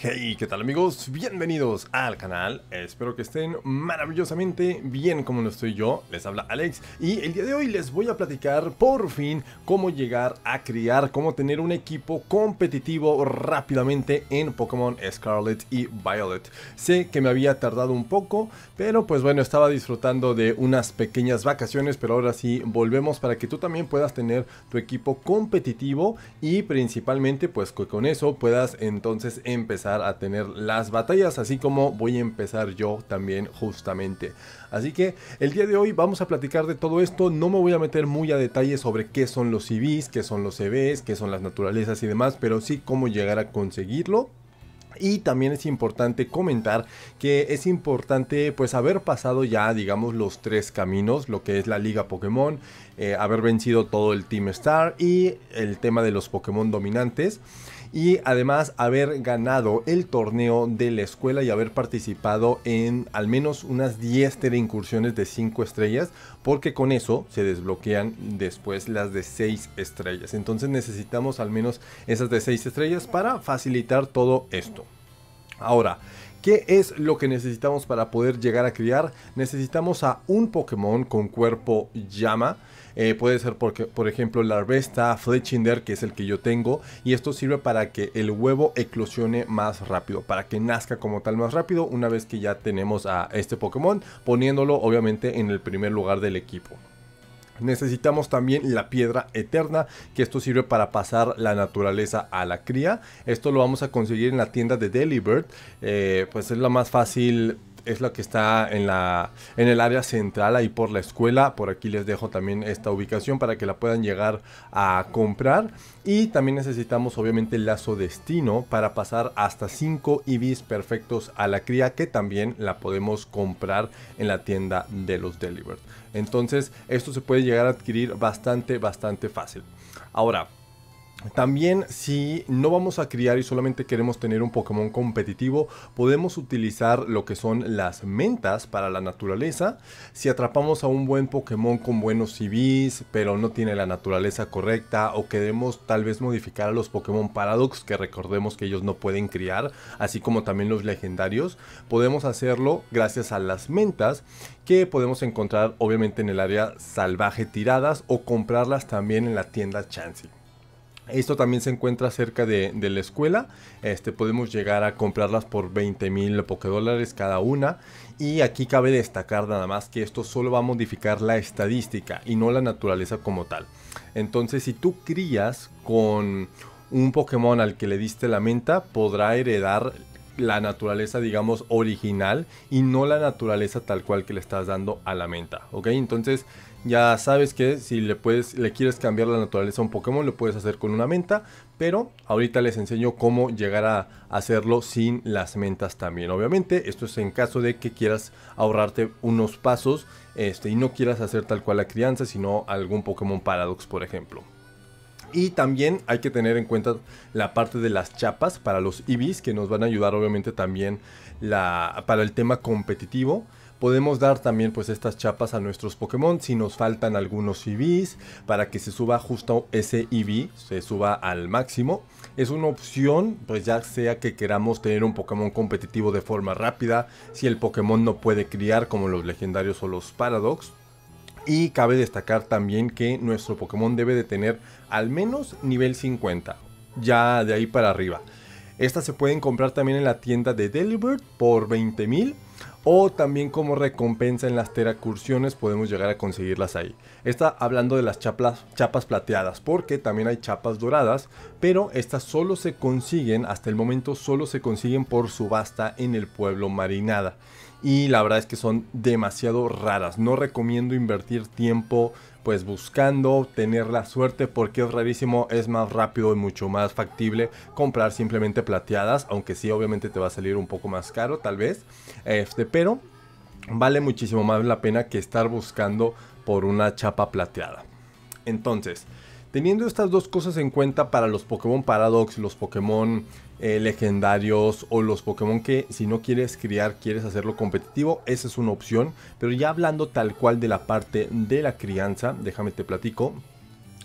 Hey, ¿qué tal amigos? Bienvenidos al canal, espero que estén maravillosamente bien como lo estoy yo, les habla Alex y el día de hoy les voy a platicar por fin cómo llegar a criar, cómo tener un equipo competitivo rápidamente en Pokémon Scarlet y Violet. Sé que me había tardado un poco, pero pues bueno, estaba disfrutando de unas pequeñas vacaciones, pero ahora sí volvemos para que tú también puedas tener tu equipo competitivo y principalmente pues con eso puedas entonces empezar a tener las batallas, así como voy a empezar yo también justamente. Así que el día de hoy vamos a platicar de todo esto, no me voy a meter muy a detalle sobre qué son los CVs, qué son los CVs, qué son las naturalezas y demás, pero sí cómo llegar a conseguirlo. Y también es importante comentar que es importante pues haber pasado ya digamos los tres caminos, lo que es la liga Pokémon, eh, haber vencido todo el Team Star y el tema de los Pokémon dominantes y además haber ganado el torneo de la escuela y haber participado en al menos unas 10 incursiones de 5 estrellas, porque con eso se desbloquean después las de 6 estrellas. Entonces necesitamos al menos esas de 6 estrellas para facilitar todo esto. Ahora, ¿Qué es lo que necesitamos para poder llegar a criar? Necesitamos a un Pokémon con cuerpo llama. Eh, puede ser porque, por ejemplo, Larvesta, Fletchinder, que es el que yo tengo. Y esto sirve para que el huevo eclosione más rápido, para que nazca como tal más rápido una vez que ya tenemos a este Pokémon, poniéndolo obviamente en el primer lugar del equipo. Necesitamos también la piedra eterna, que esto sirve para pasar la naturaleza a la cría. Esto lo vamos a conseguir en la tienda de Delibird. Eh, pues es la más fácil es la que está en, la, en el área central, ahí por la escuela. Por aquí les dejo también esta ubicación para que la puedan llegar a comprar. Y también necesitamos obviamente el lazo destino para pasar hasta 5 ibis perfectos a la cría que también la podemos comprar en la tienda de los Delivered. Entonces esto se puede llegar a adquirir bastante, bastante fácil. Ahora, también si no vamos a criar y solamente queremos tener un Pokémon competitivo, podemos utilizar lo que son las mentas para la naturaleza. Si atrapamos a un buen Pokémon con buenos CVs, pero no tiene la naturaleza correcta o queremos tal vez modificar a los Pokémon Paradox, que recordemos que ellos no pueden criar, así como también los legendarios, podemos hacerlo gracias a las mentas que podemos encontrar obviamente en el área salvaje tiradas o comprarlas también en la tienda Chansey. Esto también se encuentra cerca de, la escuela. Este, podemos llegar a comprarlas por 20 mil dólares cada una. Y aquí cabe destacar nada más que esto solo va a modificar la estadística y no la naturaleza como tal. Entonces, si tú crías con un Pokémon al que le diste la menta, podrá heredar la naturaleza, digamos, original y no la naturaleza tal cual que le estás dando a la menta. ¿Ok? Entonces, ya sabes que si le, puedes, le quieres cambiar la naturaleza a un Pokémon, lo puedes hacer con una menta. Pero ahorita les enseño cómo llegar a hacerlo sin las mentas también. Obviamente, esto es en caso de que quieras ahorrarte unos pasos este, y no quieras hacer tal cual la crianza, sino algún Pokémon Paradox, por ejemplo. Y también hay que tener en cuenta la parte de las chapas para los ibis que nos van a ayudar obviamente también para el tema competitivo podemos dar también pues estas chapas a nuestros Pokémon si nos faltan algunos EVs para que se suba justo ese EV, se suba al máximo. Es una opción, pues ya sea que queramos tener un Pokémon competitivo de forma rápida, si el Pokémon no puede criar como los legendarios o los Paradox, y cabe destacar también que nuestro Pokémon debe de tener al menos nivel 50, ya de ahí para arriba. Estas se pueden comprar también en la tienda de Delibird por $20,000 o también como recompensa en las teracursiones podemos llegar a conseguirlas ahí. Está hablando de las chapas plateadas, porque también hay chapas doradas, pero estas solo se consiguen, hasta el momento solo se consiguen por subasta en el pueblo marinada. Y la verdad es que son demasiado raras, no recomiendo invertir tiempo pues buscando tener la suerte porque es rarísimo, es más rápido y mucho más factible comprar simplemente plateadas, aunque sí obviamente te va a salir un poco más caro tal vez, este, pero vale muchísimo más la pena que estar buscando por una chapa plateada. Entonces, Teniendo estas dos cosas en cuenta para los Pokémon Paradox, los Pokémon eh, legendarios o los Pokémon que si no quieres criar, quieres hacerlo competitivo, esa es una opción. Pero ya hablando tal cual de la parte de la crianza, déjame te platico.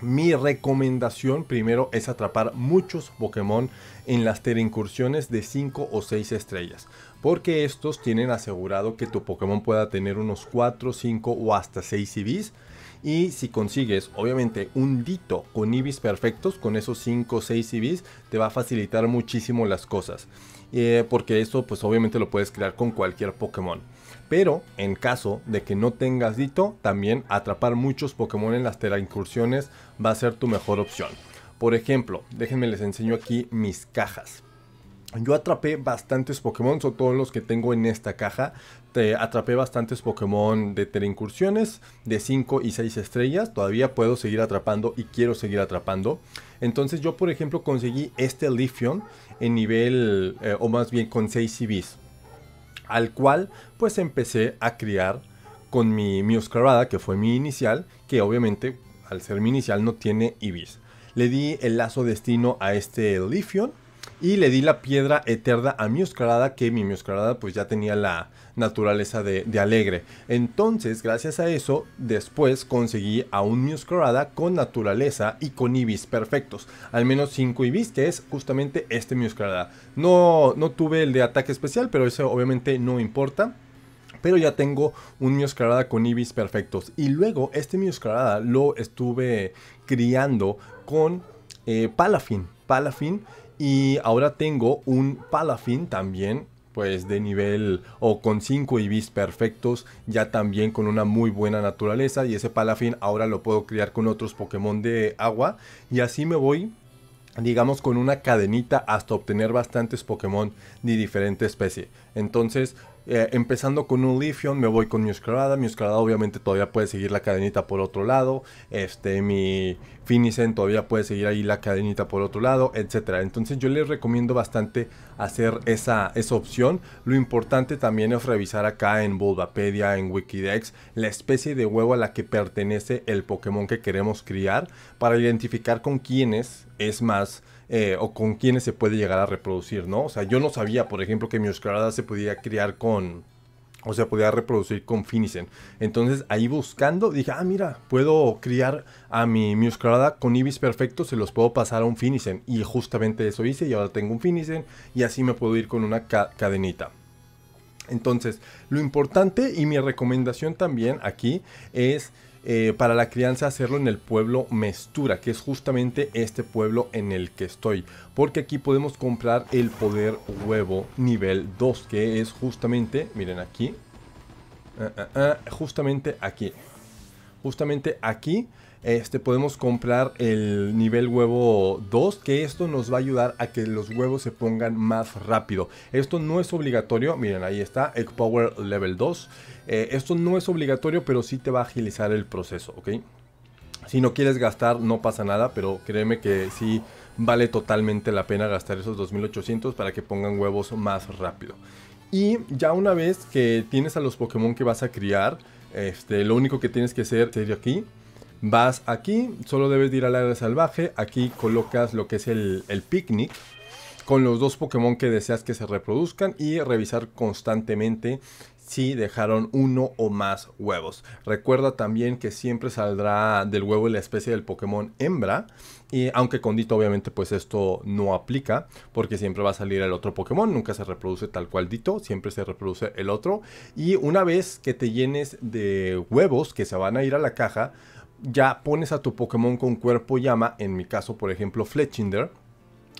Mi recomendación primero es atrapar muchos Pokémon en las incursiones de 5 o 6 estrellas, porque estos tienen asegurado que tu Pokémon pueda tener unos 4, 5 o hasta 6 CVs y si consigues, obviamente, un dito con ibis perfectos, con esos 5 o 6 ibis, te va a facilitar muchísimo las cosas. Eh, porque eso, pues obviamente lo puedes crear con cualquier Pokémon. Pero en caso de que no tengas dito, también atrapar muchos Pokémon en las incursiones va a ser tu mejor opción. Por ejemplo, déjenme les enseño aquí mis cajas. Yo atrapé bastantes Pokémon, son todos los que tengo en esta caja. Te atrapé bastantes Pokémon de Teleincursiones de 5 y 6 estrellas. Todavía puedo seguir atrapando y quiero seguir atrapando. Entonces yo, por ejemplo, conseguí este Lifion. en nivel, eh, o más bien con 6 Ibis Al cual, pues empecé a criar con mi Muscarada que fue mi inicial, que obviamente, al ser mi inicial, no tiene Ibis Le di el lazo destino a este Lifion y le di la piedra eterna a mi oscarada que mi Mioscarada pues ya tenía la naturaleza de, alegre. Entonces, gracias a eso, después conseguí a un Mioscarada con naturaleza y con ibis perfectos. Al menos 5 ibis, que es justamente este Mioscarada. No, no tuve el de ataque especial, pero eso obviamente no importa pero ya tengo un Mioscarada con ibis perfectos. Y luego este Mioscarada lo estuve criando con eh, Palafin. Palafin y ahora tengo un palafín también, pues de nivel o con 5 ibis perfectos, ya también con una muy buena naturaleza. Y ese Palafin ahora lo puedo criar con otros Pokémon de agua. Y así me voy digamos con una cadenita hasta obtener bastantes Pokémon de diferente especie. Entonces eh, empezando con un Lifion, me voy con mi escalada. Mi escalada obviamente todavía puede seguir la cadenita por otro lado. Este, mi Finisen todavía puede seguir ahí la cadenita por otro lado, etc. Entonces yo les recomiendo bastante hacer esa, esa opción. Lo importante también es revisar acá en Bulbapedia, en Wikidex, la especie de huevo a la que pertenece el Pokémon que queremos criar para identificar con quiénes es más eh, o con quienes se puede llegar a reproducir, ¿no? O sea, yo no sabía, por ejemplo, que mi se podía criar con, o sea, podía reproducir con finisen. Entonces ahí buscando dije, ah, mira, puedo criar a mi Muscarada con Ibis perfecto, se los puedo pasar a un Finisen. Y justamente eso hice y ahora tengo un Finisen, y así me puedo ir con una cadenita. Entonces, lo importante y mi recomendación también aquí es eh, para la crianza hacerlo en el pueblo Mestura, que es justamente este pueblo en el que estoy, porque aquí podemos comprar el poder huevo nivel 2, que es justamente, miren aquí, ah, ah, ah, justamente aquí, justamente aquí este, podemos comprar el nivel huevo 2, que esto nos va a ayudar a que los huevos se pongan más rápido. Esto no es obligatorio, miren ahí está, Egg Power Level 2. Eh, esto no es obligatorio, pero sí te va a agilizar el proceso, ¿ok? Si no quieres gastar, no pasa nada, pero créeme que sí vale totalmente la pena gastar esos 2800 para que pongan huevos más rápido. Y ya una vez que tienes a los Pokémon que vas a criar, este, lo único que tienes que hacer sería aquí Vas aquí, solo debes ir al área salvaje. Aquí colocas lo que es el, el picnic con los dos Pokémon que deseas que se reproduzcan y revisar constantemente si dejaron uno o más huevos. Recuerda también que siempre saldrá del huevo la especie del Pokémon hembra. Y aunque con Dito obviamente pues esto no aplica porque siempre va a salir el otro Pokémon, nunca se reproduce tal cual Dito, siempre se reproduce el otro. Y una vez que te llenes de huevos que se van a ir a la caja, ya pones a tu Pokémon con cuerpo llama, en mi caso por ejemplo Fletchinder,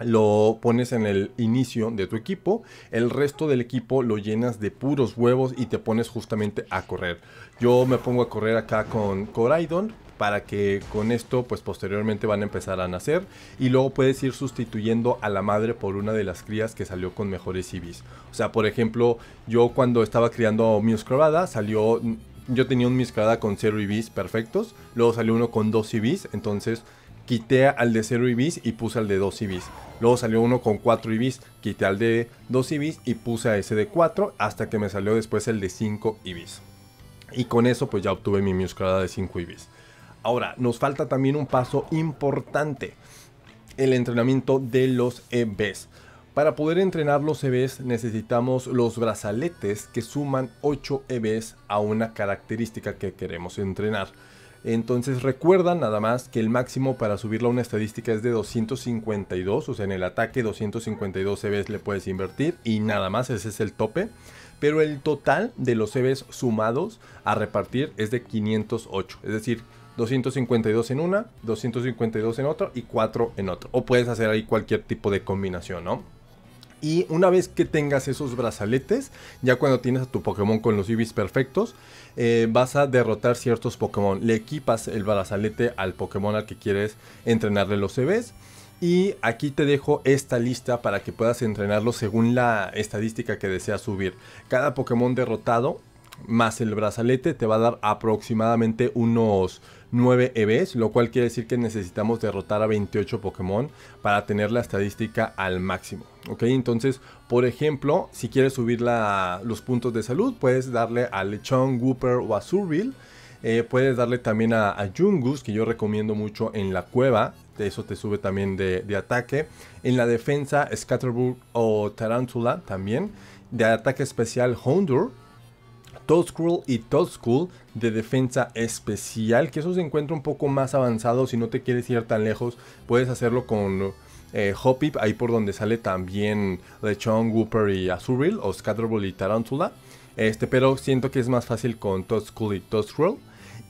lo pones en el inicio de tu equipo, el resto del equipo lo llenas de puros huevos y te pones justamente a correr. Yo me pongo a correr acá con Coraidon para que con esto pues posteriormente van a empezar a nacer y luego puedes ir sustituyendo a la madre por una de las crías que salió con mejores IVs. O sea, por ejemplo, yo cuando estaba criando a crobada salió yo tenía un Miscada con 0 ibis perfectos, luego salió uno con 2 ibis, entonces quité al de 0 ibis y puse al de 2 ibis. Luego salió uno con 4 ibis, quité al de 2 ibis y puse a ese de 4 hasta que me salió después el de 5 ibis. Y con eso pues ya obtuve mi Muscada de 5 ibis. Ahora, nos falta también un paso importante, el entrenamiento de los EBs. Para poder entrenar los EVs necesitamos los brazaletes que suman 8 EVs a una característica que queremos entrenar. Entonces recuerda nada más que el máximo para subirla a una estadística es de 252, o sea en el ataque 252 EVs le puedes invertir y nada más ese es el tope. Pero el total de los EVs sumados a repartir es de 508, es decir, 252 en una, 252 en otra y 4 en otra. O puedes hacer ahí cualquier tipo de combinación, ¿no? Y una vez que tengas esos brazaletes, ya cuando tienes a tu Pokémon con los IVs perfectos, eh, vas a derrotar ciertos Pokémon. Le equipas el brazalete al Pokémon al que quieres entrenarle los CBs. E y aquí te dejo esta lista para que puedas entrenarlo según la estadística que deseas subir. Cada Pokémon derrotado más el brazalete te va a dar aproximadamente unos 9 EVs, lo cual quiere decir que necesitamos derrotar a 28 Pokémon para tener la estadística al máximo. Ok, entonces, por ejemplo, si quieres subir los puntos de salud, puedes darle a Lechon, Wooper o a eh, puedes darle también a, Jungus, que yo recomiendo mucho en la cueva. Eso te sube también de, ataque. En la defensa, Scatterbug o Tarantula también. De ataque especial, Hondur Toad y Toad de defensa especial, que eso se encuentra un poco más avanzado, si no te quieres ir tan lejos, puedes hacerlo con eh, Hoppip, ahí por donde sale también Lechon, Wooper y Azuril, o Scatterball y Tarantula, este, pero siento que es más fácil con Toad y Toad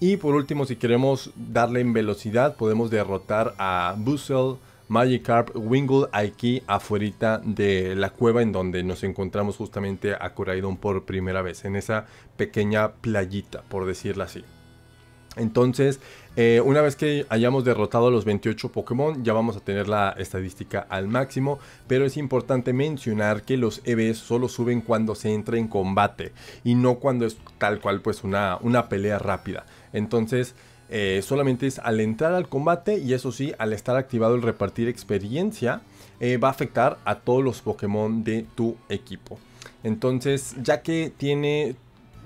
Y por último, si queremos darle en velocidad, podemos derrotar a Buzzle, Magikarp, Wingle aquí afuera de la cueva en donde nos encontramos justamente a Coraidon por primera vez, en esa pequeña playita, por decirlo así. Entonces, eh, una vez que hayamos derrotado a los 28 Pokémon, ya vamos a tener la estadística al máximo, pero es importante mencionar que los EVs solo suben cuando se entra en combate y no cuando es tal cual pues una, una pelea rápida. Entonces, eh, solamente es al entrar al combate y eso sí, al estar activado el repartir experiencia, eh, va a afectar a todos los Pokémon de tu equipo. Entonces, ya que tiene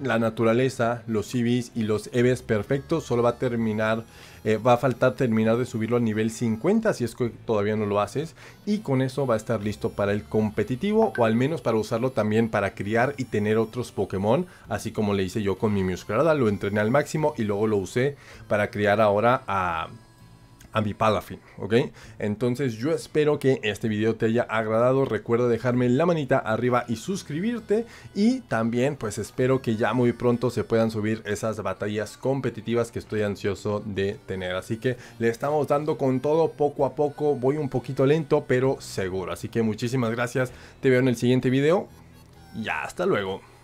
la naturaleza, los civis y los EVs perfectos, solo va a terminar, eh, va a faltar terminar de subirlo al nivel 50 si es que todavía no lo haces y con eso va a estar listo para el competitivo o al menos para usarlo también para criar y tener otros Pokémon, así como le hice yo con mi Muscarada, lo entrené al máximo y luego lo usé para criar ahora a Palafin, ¿ok? Entonces yo espero que este video te haya agradado, recuerda dejarme la manita arriba y suscribirte y también pues espero que ya muy pronto se puedan subir esas batallas competitivas que estoy ansioso de tener, así que le estamos dando con todo poco a poco, voy un poquito lento pero seguro, así que muchísimas gracias, te veo en el siguiente video y hasta luego.